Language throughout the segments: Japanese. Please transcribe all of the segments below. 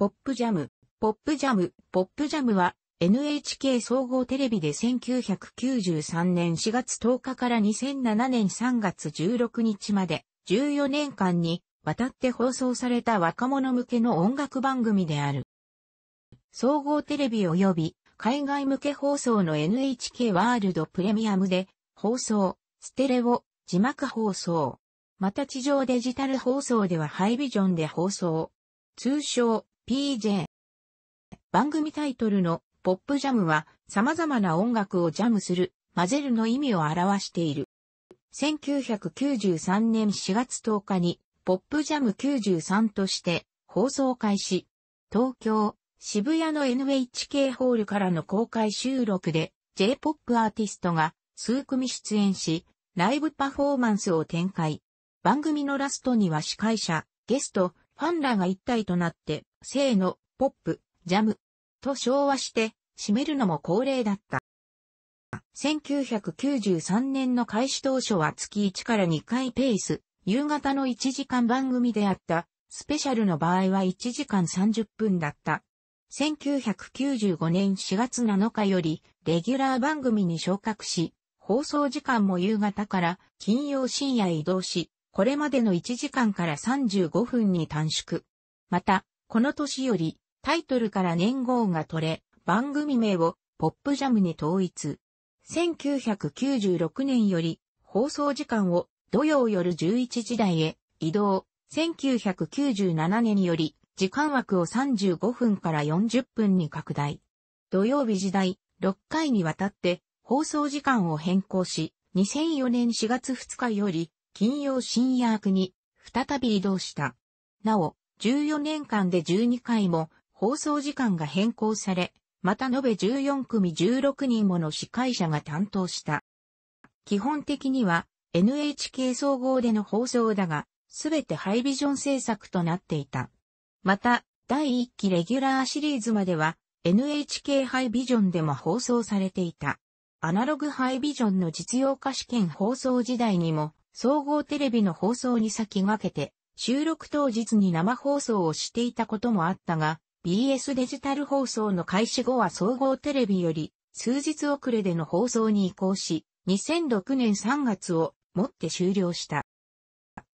ポップジャム。ポップジャム。ポップジャムは NHK 総合テレビで1993年4月10日から2007年3月16日まで14年間にわたって放送された若者向けの音楽番組である。総合テレビ及び海外向け放送の NHK ワールドプレミアムで放送、ステレオ、字幕放送。また地上デジタル放送ではハイビジョンで放送。通称、PJ。番組タイトルのポップジャムは様々な音楽をジャムする、混ぜるの意味を表している。1993年4月10日にポップジャム93として放送開始。東京、渋谷の NHK ホールからの公開収録で J-POP アーティストが数組出演し、ライブパフォーマンスを展開。番組のラストには司会者、ゲスト、ファンらが一体となって性のポップ、ジャムと昭和して占めるのも恒例だった。1993年の開始当初は月1から2回ペース、夕方の1時間番組であった、スペシャルの場合は1時間30分だった。1995年4月7日より、レギュラー番組に昇格し、放送時間も夕方から金曜深夜移動し、これまでの1時間から35分に短縮。また、この年より、タイトルから年号が取れ、番組名をポップジャムに統一。1996年より、放送時間を土曜夜11時台へ移動。1997年より、時間枠を35分から40分に拡大。土曜日時代、6回にわたって放送時間を変更し、2004年4月2日より、金曜深夜枠に再び移動した。なお、14年間で12回も放送時間が変更され、また延べ14組16人もの司会者が担当した。基本的には NHK 総合での放送だが、すべてハイビジョン制作となっていた。また、第1期レギュラーシリーズまでは NHK ハイビジョンでも放送されていた。アナログハイビジョンの実用化試験放送時代にも、総合テレビの放送に先駆けて、収録当日に生放送をしていたこともあったが、BS デジタル放送の開始後は総合テレビより数日遅れでの放送に移行し、2006年3月をもって終了した。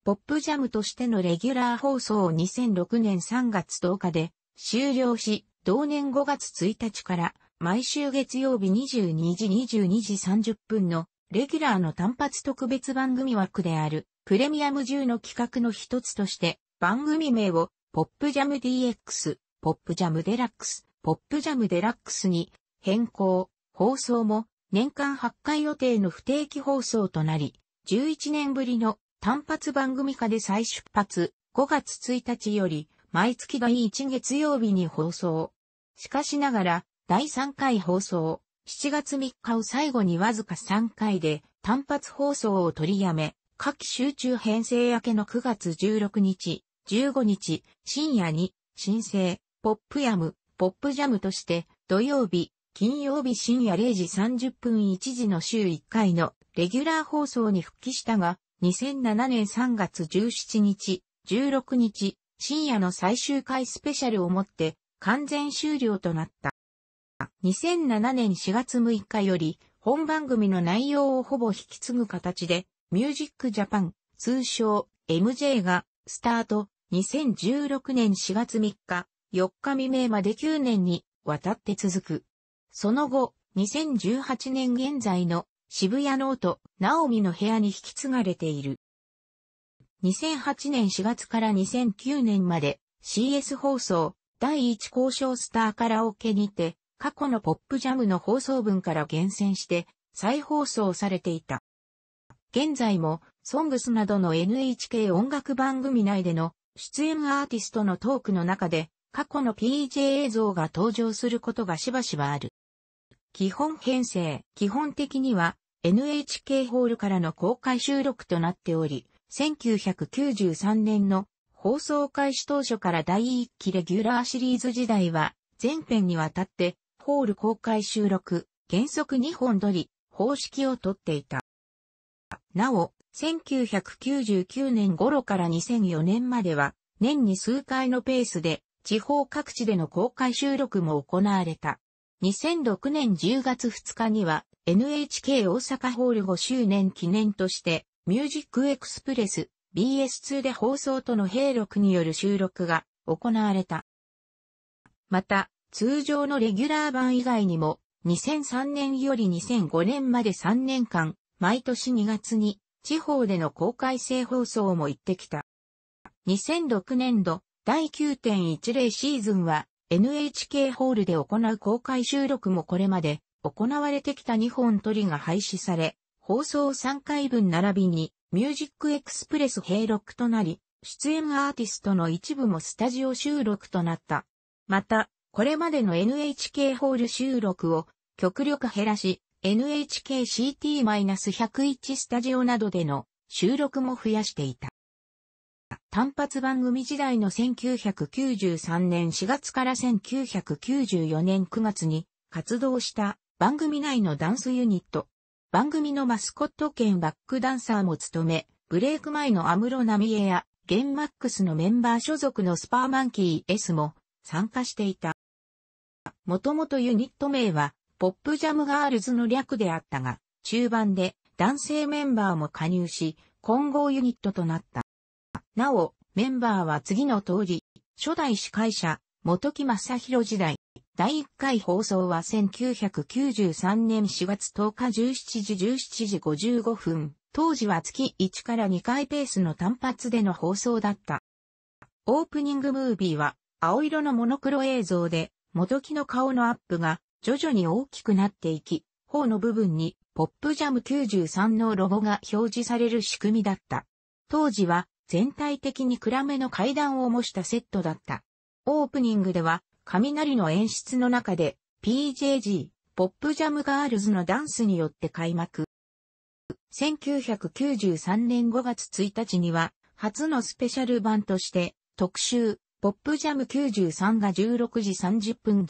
ポップジャムとしてのレギュラー放送を2006年3月10日で終了し、同年5月1日から毎週月曜日22時22時30分のレギュラーの単発特別番組枠であるプレミアム10の企画の一つとして、番組名を、ポップジャム DX、ポップジャムデラックス、ポップジャムデラックスに変更、放送も年間8回予定の不定期放送となり、11年ぶりの単発番組化で再出発、5月1日より毎月第1月曜日に放送。しかしながら、第3回放送、7月3日を最後にわずか3回で単発放送を取りやめ、夏季集中編成明けの9月16日、15日、深夜に、新生、ポップヤム、ポップジャムとして、土曜日、金曜日深夜0時30分1時の週1回のレギュラー放送に復帰したが、2007年3月17日、16日、深夜の最終回スペシャルをもって完全終了となった。2007年4月6日より本番組の内容をほぼ引き継ぐ形でミュージックジャパン、通称 MJ が、スタート、2016年4月3日、4日未明まで9年にわたって続く。その後、2018年現在の渋谷ノート、ナオミの部屋に引き継がれている。2008年4月から2009年まで CS 放送第1交渉スターカラオケにて過去のポップジャムの放送分から厳選して再放送されていた。現在も、ソングスなどの NHK 音楽番組内での出演アーティストのトークの中で、過去の PJ 映像が登場することがしばしばある。基本編成、基本的には NHK ホールからの公開収録となっており、1993年の放送開始当初から第1期レギュラーシリーズ時代は、全編にわたって、ホール公開収録、原則2本撮り、方式をとっていた。なお、1999年頃から2004年までは、年に数回のペースで、地方各地での公開収録も行われた。2006年10月2日には、NHK 大阪ホール5周年記念として、ミュージックエクスプレス BS2 で放送との併録による収録が行われた。また、通常のレギュラー版以外にも、2003年より2005年まで3年間、毎年2月に地方での公開性放送も行ってきた。2006年度第9.10シーズンは NHK ホールで行う公開収録もこれまで行われてきた2本取りが廃止され、放送3回分並びにミュージックエクスプレス閉録となり、出演アーティストの一部もスタジオ収録となった。また、これまでの NHK ホール収録を極力減らし、NHKCT-101 スタジオなどでの収録も増やしていた。単発番組時代の1993年4月から1994年9月に活動した番組内のダンスユニット。番組のマスコット兼バックダンサーも務め、ブレイク前のアムロナミエやゲンマックスのメンバー所属のスパーマンキー S も参加していた。もともとユニット名はポップジャムガールズの略であったが、中盤で男性メンバーも加入し、混合ユニットとなった。なお、メンバーは次の通り、初代司会者、元木正宏時代、第1回放送は1993年4月10日17時17時55分、当時は月1から2回ペースの単発での放送だった。オープニングムービーは、青色のモノクロ映像で、元木の顔のアップが徐々に大きくなっていき、方の部分にポップジャム93のロゴが表示される仕組みだった。当時は全体的に暗めの階段を模したセットだった。オープニングでは雷の演出の中で PJG、ポップジャムガールズのダンスによって開幕。1993年5月1日には初のスペシャル版として特集ポップジャム93が16時30分17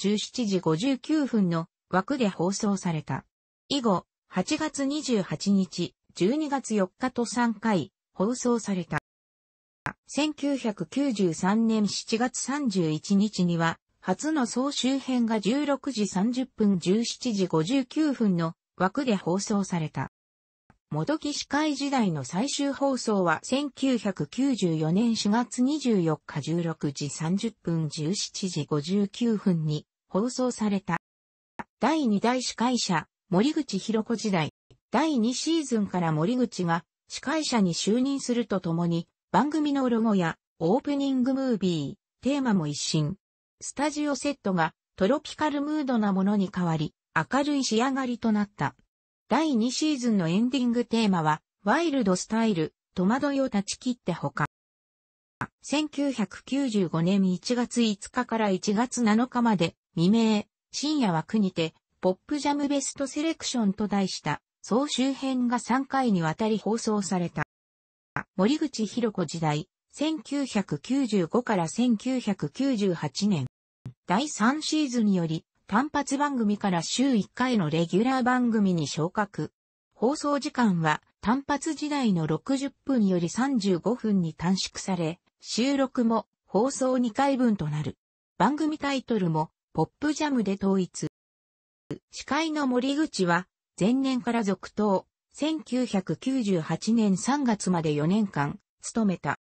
時59分の枠で放送された。以後、8月28日、12月4日と3回放送された。1993年7月31日には、初の総集編が16時30分17時59分の枠で放送された。元木司会時代の最終放送は1994年4月24日16時30分17時59分に放送された。第2代司会者、森口博子時代、第2シーズンから森口が司会者に就任するとともに、番組のロゴやオープニングムービー、テーマも一新。スタジオセットがトロピカルムードなものに変わり、明るい仕上がりとなった。第2シーズンのエンディングテーマは、ワイルドスタイル、戸惑いを断ち切ってほか。1995年1月5日から1月7日まで、未明、深夜は国て、ポップジャムベストセレクションと題した、総集編が3回にわたり放送された。森口博子時代、1995から1998年。第3シーズンより、単発番組から週1回のレギュラー番組に昇格。放送時間は単発時代の60分より35分に短縮され、収録も放送2回分となる。番組タイトルもポップジャムで統一。司会の森口は前年から続投、1998年3月まで4年間務めた。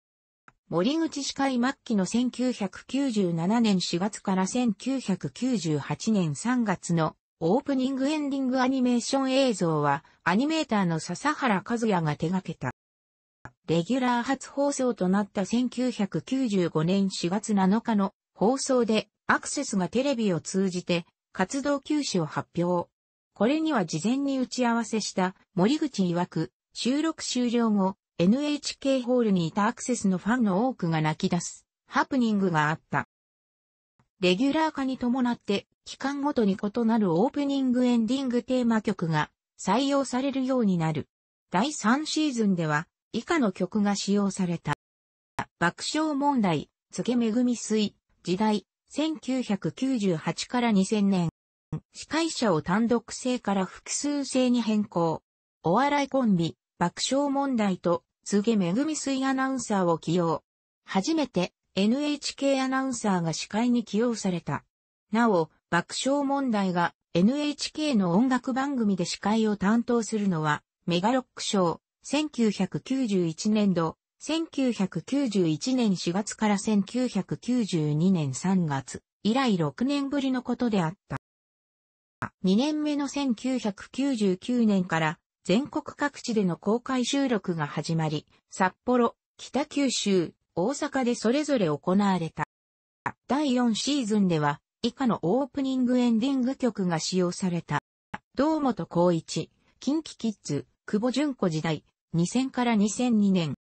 森口歯科医末期の1997年4月から1998年3月のオープニングエンディングアニメーション映像はアニメーターの笹原和也が手掛けた。レギュラー初放送となった1995年4月7日の放送でアクセスがテレビを通じて活動休止を発表。これには事前に打ち合わせした森口曰く収録終了後、NHK ホールにいたアクセスのファンの多くが泣き出す、ハプニングがあった。レギュラー化に伴って、期間ごとに異なるオープニングエンディングテーマ曲が採用されるようになる。第3シーズンでは、以下の曲が使用された。爆笑問題、つけめぐみ水、時代、1998から2000年。司会者を単独制から複数制に変更。お笑いコンビ、爆笑問題と、つげめぐみ水アナウンサーを起用。初めて NHK アナウンサーが司会に起用された。なお、爆笑問題が NHK の音楽番組で司会を担当するのは、メガロック賞、1991年度、1991年4月から1992年3月以来6年ぶりのことであった。2年目の1999年から全国各地での公開収録が始まり、札幌、北九州、大阪でそれぞれ行われた。第4シーズンでは、以下のオープニングエンディング曲が使用された。堂本光一、近畿キッズ、久保純子時代、2000から2002年。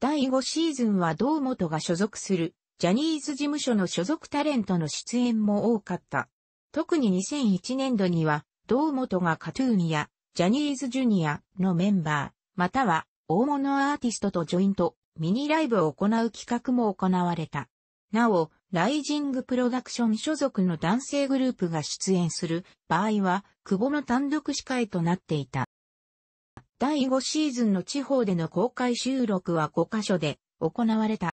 第5シーズンは堂本が所属する、ジャニーズ事務所の所属タレントの出演も多かった。特に2001年度には、堂本がカトゥーンやジャニーズジュニアのメンバー、または大物アーティストとジョイント、ミニライブを行う企画も行われた。なお、ライジングプロダクション所属の男性グループが出演する場合は、久保の単独司会となっていた。第5シーズンの地方での公開収録は5カ所で行われた。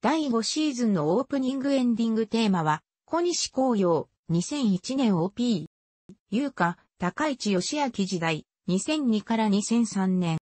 第5シーズンのオープニングエンディングテーマは、小西紅葉2001年 OP。うか、高市義明時代、2002から2003年、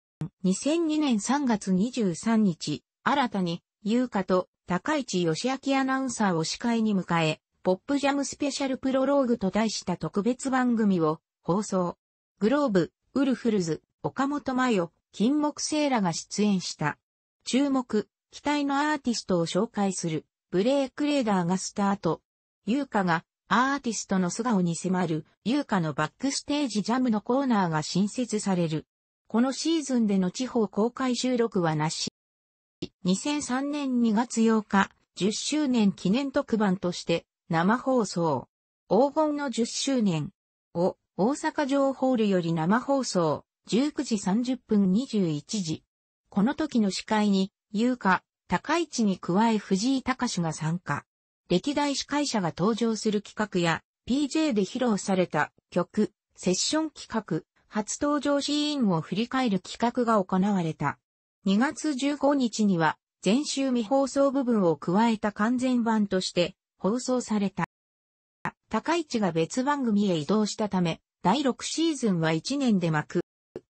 2002年3月23日、新たに、優香と高市義明アナウンサーを司会に迎え、ポップジャムスペシャルプロローグと題した特別番組を放送。グローブ、ウルフルズ、岡本麻代、金木セイラが出演した。注目、期待のアーティストを紹介する、ブレイクレーダーがスタート。優香がアーティストの素顔に迫る、優香のバックステージジャムのコーナーが新設される。このシーズンでの地方公開収録はなし。2003年2月8日、10周年記念特番として、生放送。黄金の10周年を大阪城ホールより生放送、19時30分21時。この時の司会に、優香、高市に加え藤井隆が参加。歴代司会者が登場する企画や、PJ で披露された曲、セッション企画、初登場シーンを振り返る企画が行われた。2月15日には、全集未放送部分を加えた完全版として放送された。高市が別番組へ移動したため、第6シーズンは1年で巻く。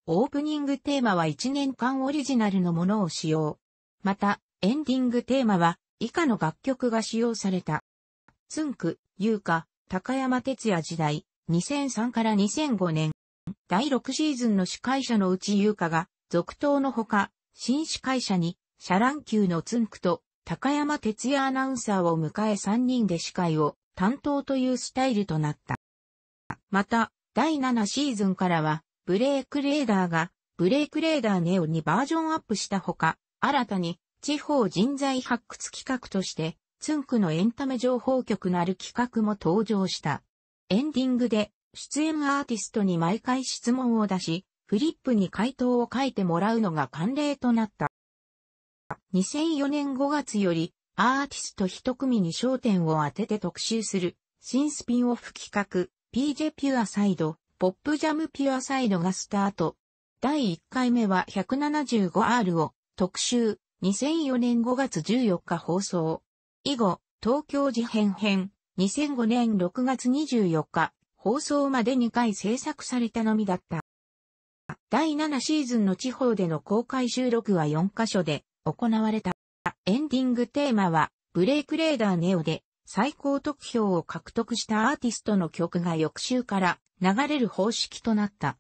オープニングテーマは1年間オリジナルのものを使用。また、エンディングテーマは以下の楽曲が使用された。つんく、ゆうか、高山哲也時代、2003から2005年。第6シーズンの司会者のうちうかが、続投のほか、新司会者に、シャラン級のつんくと、高山哲也アナウンサーを迎え3人で司会を担当というスタイルとなった。また、第7シーズンからは、ブレイクレーダーが、ブレイクレーダーネオにバージョンアップしたほか、新たに、地方人材発掘企画として、ツンクのエンタメ情報局のある企画も登場した。エンディングで、出演アーティストに毎回質問を出し、フリップに回答を書いてもらうのが慣例となった。2004年5月より、アーティスト一組に焦点を当てて特集する、新スピンオフ企画、PJ ピュアサイド、ポップジャムピュアサイドがスタート。第1回目は 175R を特集、2004年5月14日放送。以後、東京事変編、2005年6月24日、放送まで2回制作されたのみだった。第7シーズンの地方での公開収録は4カ所で行われた。エンディングテーマは、ブレイクレーダーネオで最高得票を獲得したアーティストの曲が翌週から流れる方式となった。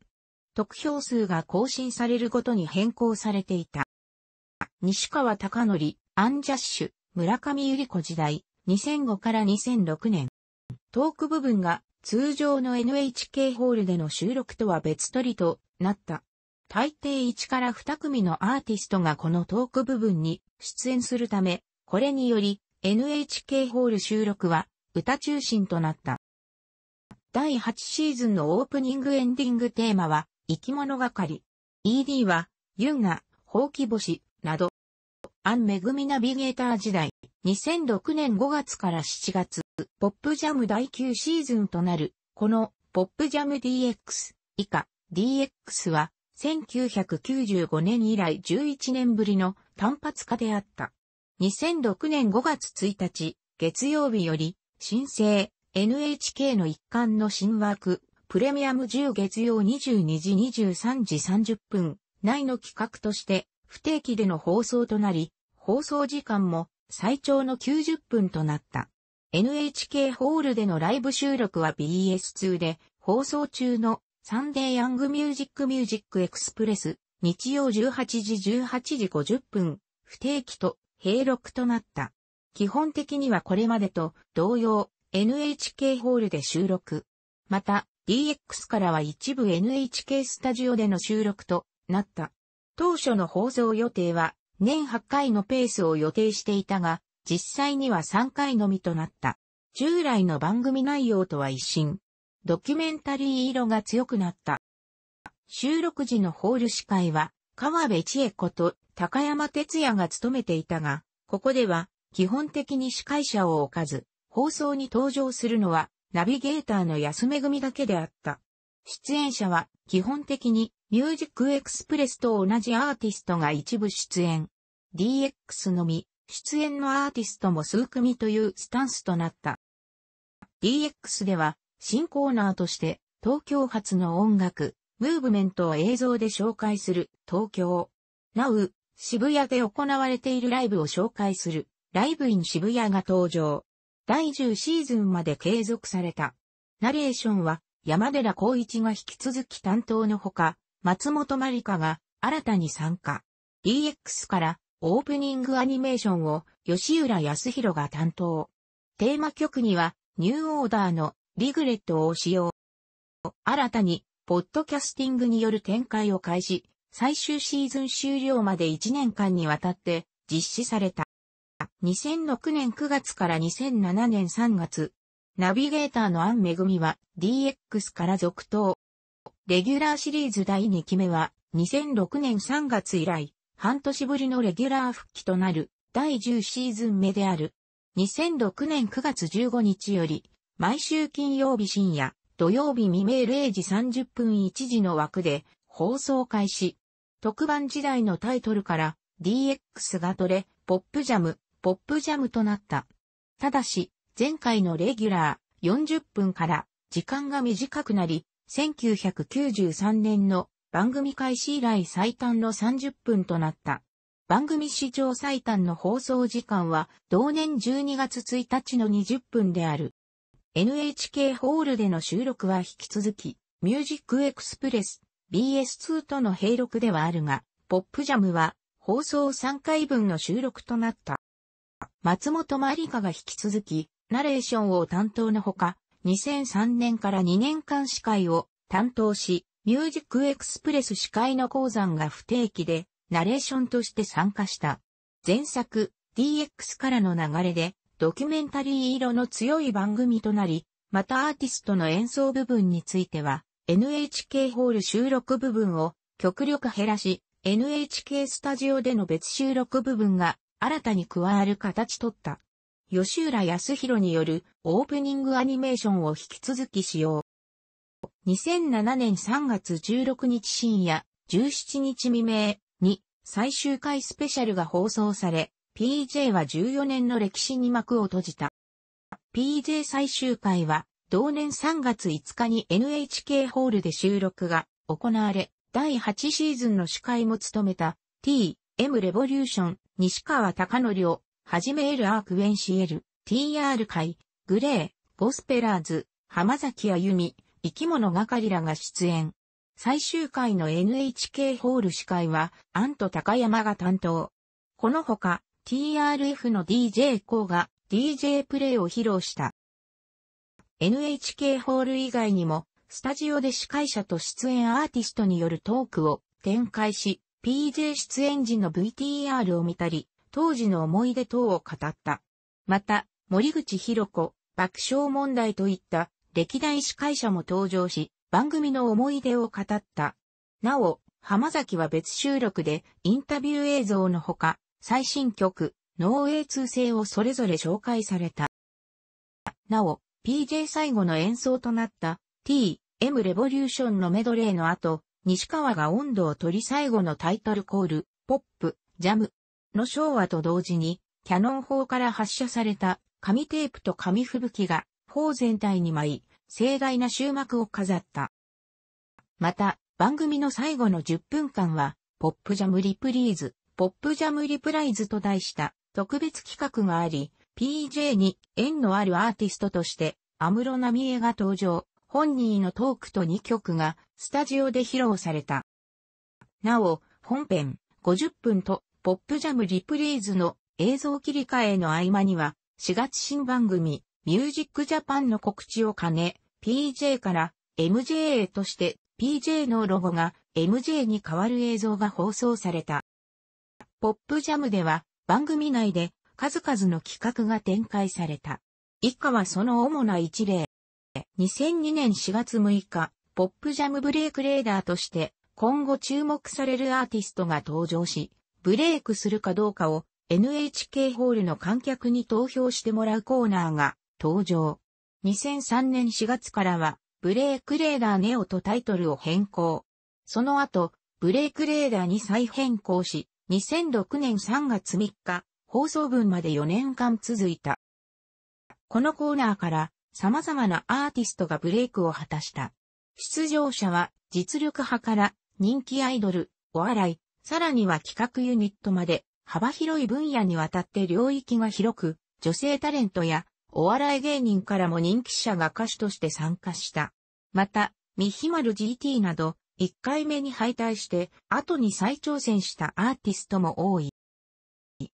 得票数が更新されるごとに変更されていた。西川貴則、アンジャッシュ、村上ゆり子時代、2005から2006年。トーク部分が通常の NHK ホールでの収録とは別撮りとなった。大抵1から2組のアーティストがこのトーク部分に出演するため、これにより NHK ホール収録は歌中心となった。第8シーズンのオープニングエンディングテーマは生き物がかり。ED は、ユンガ、ほうき星などアン・メグミナビゲーター時代、2006年5月から7月、ポップジャム第9シーズンとなる、この、ポップジャム DX、以下、DX は、1995年以来11年ぶりの単発化であった。2006年5月1日、月曜日より、新生、NHK の一環の新枠、プレミアム10月曜22時23時30分、内の企画として、不定期での放送となり、放送時間も最長の90分となった。NHK ホールでのライブ収録は BS2 で放送中のサンデーヤングミュージックミュージックエクスプレス日曜18時18時50分不定期と閉録となった。基本的にはこれまでと同様 NHK ホールで収録。また DX からは一部 NHK スタジオでの収録となった。当初の放送予定は年8回のペースを予定していたが、実際には3回のみとなった。従来の番組内容とは一新。ドキュメンタリー色が強くなった。収録時のホール司会は、川辺千恵子と高山哲也が務めていたが、ここでは、基本的に司会者を置かず、放送に登場するのは、ナビゲーターの安め組だけであった。出演者は基本的にミュージックエクスプレスと同じアーティストが一部出演。DX のみ、出演のアーティストも数組というスタンスとなった。DX では新コーナーとして東京発の音楽、ムーブメントを映像で紹介する東京。Now 渋谷で行われているライブを紹介するライブイン渋谷が登場。第10シーズンまで継続された。ナレーションは山寺孝一が引き続き担当のほか、松本まりかが新たに参加。DX からオープニングアニメーションを吉浦康弘が担当。テーマ曲にはニューオーダーのリグレットを使用。新たに、ポッドキャスティングによる展開を開始、最終シーズン終了まで1年間にわたって実施された。2006年9月から2007年3月、ナビゲーターのアンめぐみは DX から続投。レギュラーシリーズ第2期目は2006年3月以来、半年ぶりのレギュラー復帰となる第10シーズン目である。2006年9月15日より、毎週金曜日深夜、土曜日未明0時30分1時の枠で放送開始。特番時代のタイトルから DX が取れ、ポップジャム、ポップジャムとなった。ただし、前回のレギュラー40分から時間が短くなり、1993年の番組開始以来最短の30分となった。番組史上最短の放送時間は同年12月1日の20分である。NHK ホールでの収録は引き続き、ミュージックエクスプレス BS2 との併録ではあるが、ポップジャムは放送3回分の収録となった。松本まりかが引き続き、ナレーションを担当のほか、2003年から2年間司会を担当し、ミュージックエクスプレス司会の鉱山が不定期で、ナレーションとして参加した。前作、DX からの流れで、ドキュメンタリー色の強い番組となり、またアーティストの演奏部分については、NHK ホール収録部分を極力減らし、NHK スタジオでの別収録部分が新たに加わる形とった。吉浦康弘によるオープニングアニメーションを引き続き使用。2007年3月16日深夜、17日未明に最終回スペシャルが放送され、PJ は14年の歴史に幕を閉じた。PJ 最終回は、同年3月5日に NHK ホールで収録が行われ、第8シーズンの司会も務めた T、M レボリューション、西川貴則をはじめエル・アーク・ウェンシエル、TR 会、グレー、ゴスペラーズ、浜崎あゆみ、生き物がかりらが出演。最終回の NHK ホール司会は、アント高山が担当。このほか、TRF の DJ コーが DJ プレイを披露した。NHK ホール以外にも、スタジオで司会者と出演アーティストによるトークを展開し、PJ 出演時の VTR を見たり、当時の思い出等を語った。また、森口博子、爆笑問題といった歴代司会者も登場し、番組の思い出を語った。なお、浜崎は別収録でインタビュー映像のほか、最新曲、ノーウェイ通製をそれぞれ紹介された。なお、PJ 最後の演奏となった T、M レボリューションのメドレーの後、西川が温度を取り最後のタイトルコール、ポップ、ジャム、の昭和と同時に、キャノン砲から発射された紙テープと紙吹雪が、砲全体に舞い、盛大な終幕を飾った。また、番組の最後の10分間は、ポップジャムリプリーズ、ポップジャムリプライズと題した特別企画があり、PJ に縁のあるアーティストとして、アムロナミエが登場、本人のトークと2曲がスタジオで披露された。なお、本編50分とポップジャムリプリーズの映像切り替えの合間には、4月新番組、ミュージックジャパンの告知を兼ね、PJ から MJA として PJ のロゴが MJ に変わる映像が放送された。ポップジャムでは番組内で数々の企画が展開された。以下はその主な一例。2002年4月6日、ポップジャムブレイクレーダーとして今後注目されるアーティストが登場し、ブレイクするかどうかを NHK ホールの観客に投票してもらうコーナーが登場。2003年4月からはブレイクレーダーネオとタイトルを変更。その後、ブレイクレーダーに再変更し、2006年3月3日、放送分まで4年間続いた。このコーナーから様々なアーティストがブレイクを果たした。出場者は実力派から人気アイドル、お笑い、さらには企画ユニットまで幅広い分野にわたって領域が広く、女性タレントやお笑い芸人からも人気者が歌手として参加した。また、ミヒマル GT など、1回目に敗退して、後に再挑戦したアーティストも多い。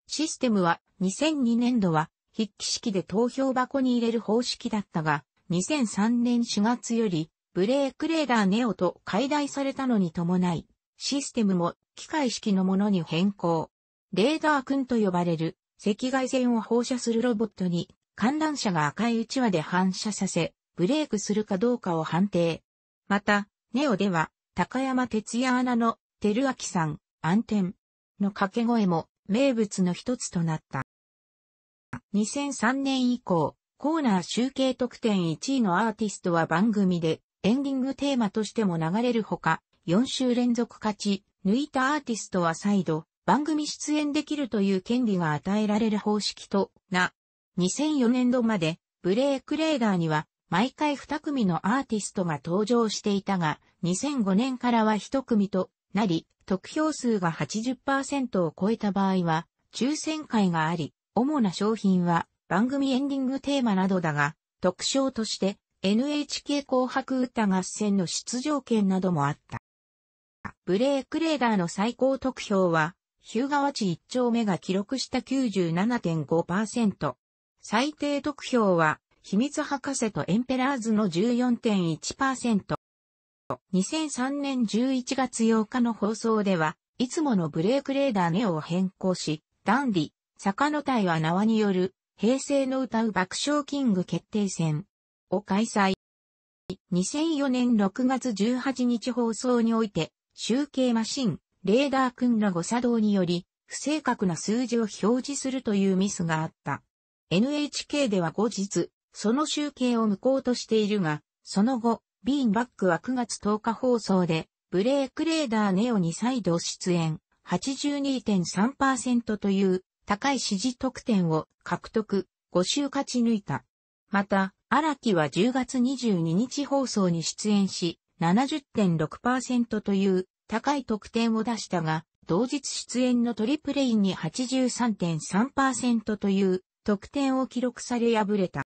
システムは、2002年度は、筆記式で投票箱に入れる方式だったが、2003年4月より、ブレイクレーダーネオと解体されたのに伴い、システムも機械式のものに変更。レーダー君と呼ばれる赤外線を放射するロボットに観覧車が赤いうちわで反射させ、ブレークするかどうかを判定。また、ネオでは、高山哲也アナの、照明さん、暗転の掛け声も名物の一つとなった。2003年以降、コーナー集計特典1位のアーティストは番組でエンディングテーマとしても流れるほか、4週連続勝ち、抜いたアーティストは再度、番組出演できるという権利が与えられる方式とな。2004年度まで、ブレイクレーダーには、毎回2組のアーティストが登場していたが、2005年からは1組となり、得票数が80%を超えた場合は、抽選会があり、主な商品は番組エンディングテーマなどだが、特賞として NHK 紅白歌合戦の出場権などもあった。ブレイクレーダーの最高得票は、ヒューガワチ1丁目が記録した97.5%。最低得票は、秘密博士とエンペラーズの14.1%。2003年11月8日の放送では、いつものブレイクレーダーネオを変更し、ダンディ、坂の隊は縄による、平成の歌う爆笑キング決定戦を開催。2004年6月18日放送において、集計マシン、レーダー君ら誤作動により、不正確な数字を表示するというミスがあった。NHK では後日、その集計を無効としているが、その後、ビーンバックは9月10日放送で、ブレイクレーダーネオに再度出演、82.3%という高い支持得点を獲得、5週勝ち抜いた。また、荒木は10月22日放送に出演し、70.6%という高い得点を出したが、同日出演のトリプレインに83.3%という得点を記録され敗れた。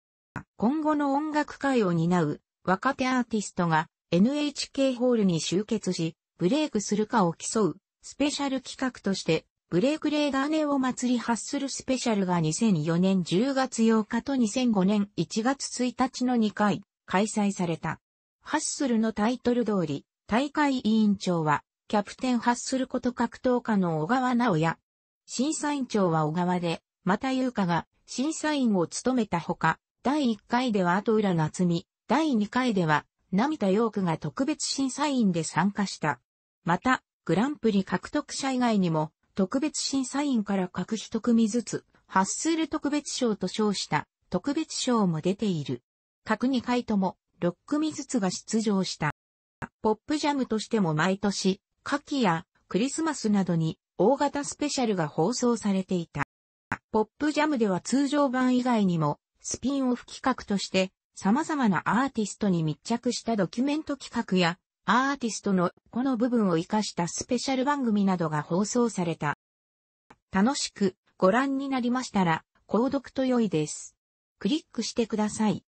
今後の音楽界を担う若手アーティストが NHK ホールに集結し、ブレイクするかを競うスペシャル企画として、ブレイクレーダーネを祭り発するスペシャルが2004年10月8日と2005年1月1日の2回開催された。ハッスルのタイトル通り、大会委員長は、キャプテンハッスルこと格闘家の小川直也。審査員長は小川で、また優香が審査員を務めたほか、第1回では後浦夏美、第2回では、涙田陽区が特別審査員で参加した。また、グランプリ獲得者以外にも、特別審査員から各一組ずつ、ハッスル特別賞と称した特別賞も出ている。各2回とも6組ずつが出場した。ポップジャムとしても毎年、夏季やクリスマスなどに大型スペシャルが放送されていた。ポップジャムでは通常版以外にもスピンオフ企画として様々なアーティストに密着したドキュメント企画やアーティストのこの部分を活かしたスペシャル番組などが放送された。楽しくご覧になりましたら、購読と良いです。クリックしてください。